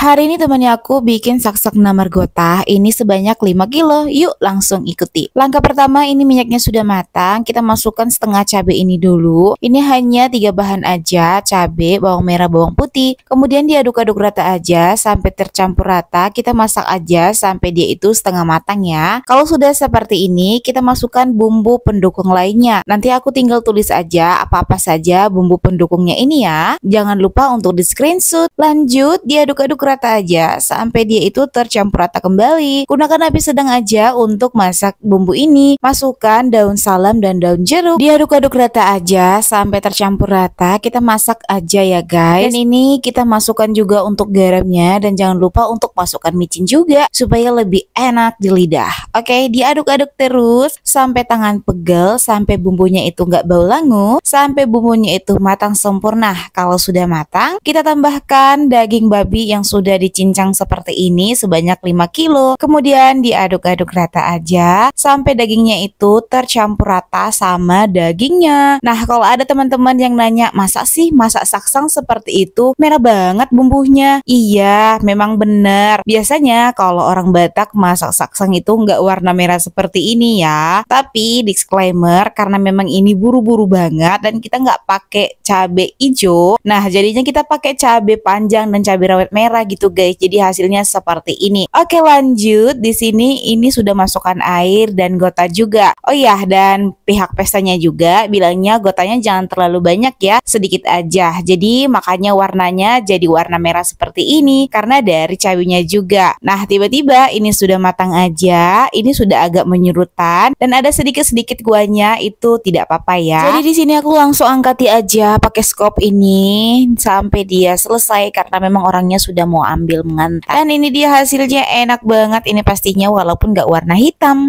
Hari ini temannya aku bikin saksak namar gotah ini sebanyak 5 kilo. Yuk langsung ikuti. Langkah pertama ini minyaknya sudah matang, kita masukkan setengah cabai ini dulu. Ini hanya tiga bahan aja, cabai, bawang merah, bawang putih. Kemudian diaduk-aduk rata aja sampai tercampur rata. Kita masak aja sampai dia itu setengah matang ya. Kalau sudah seperti ini, kita masukkan bumbu pendukung lainnya. Nanti aku tinggal tulis aja apa-apa saja bumbu pendukungnya ini ya. Jangan lupa untuk di screenshot. Lanjut diaduk-aduk rata aja sampai dia itu tercampur rata kembali. Gunakan api sedang aja untuk masak bumbu ini. Masukkan daun salam dan daun jeruk. Diaduk-aduk rata aja sampai tercampur rata. Kita masak aja ya guys. Dan ini kita masukkan juga untuk garamnya dan jangan lupa untuk masukkan micin juga supaya lebih enak di lidah. Oke, diaduk-aduk terus sampai tangan pegel, sampai bumbunya itu nggak bau langu, sampai bumbunya itu matang sempurna. Kalau sudah matang, kita tambahkan daging babi yang sudah sudah dicincang seperti ini sebanyak 5 kilo. Kemudian diaduk-aduk rata aja sampai dagingnya itu tercampur rata sama dagingnya. Nah, kalau ada teman-teman yang nanya, masak sih masak saksang seperti itu? Merah banget bumbunya. Iya, memang benar. Biasanya kalau orang Batak masak saksang itu nggak warna merah seperti ini ya. Tapi disclaimer, karena memang ini buru-buru banget dan kita nggak pakai cabai hijau. Nah, jadinya kita pakai cabai panjang dan cabai rawit merah gitu guys. Jadi hasilnya seperti ini. Oke, lanjut. Di sini ini sudah masukkan air dan gota juga. Oh iya, dan pihak pestanya juga bilangnya gotanya jangan terlalu banyak ya, sedikit aja. Jadi makanya warnanya jadi warna merah seperti ini karena dari cabenya juga. Nah, tiba-tiba ini sudah matang aja, ini sudah agak menyurutan dan ada sedikit-sedikit guanya itu tidak apa-apa ya. Jadi di sini aku langsung angkati aja pakai skop ini sampai dia selesai karena memang orangnya sudah mau mau ambil mengantar dan ini dia hasilnya enak banget ini pastinya walaupun gak warna hitam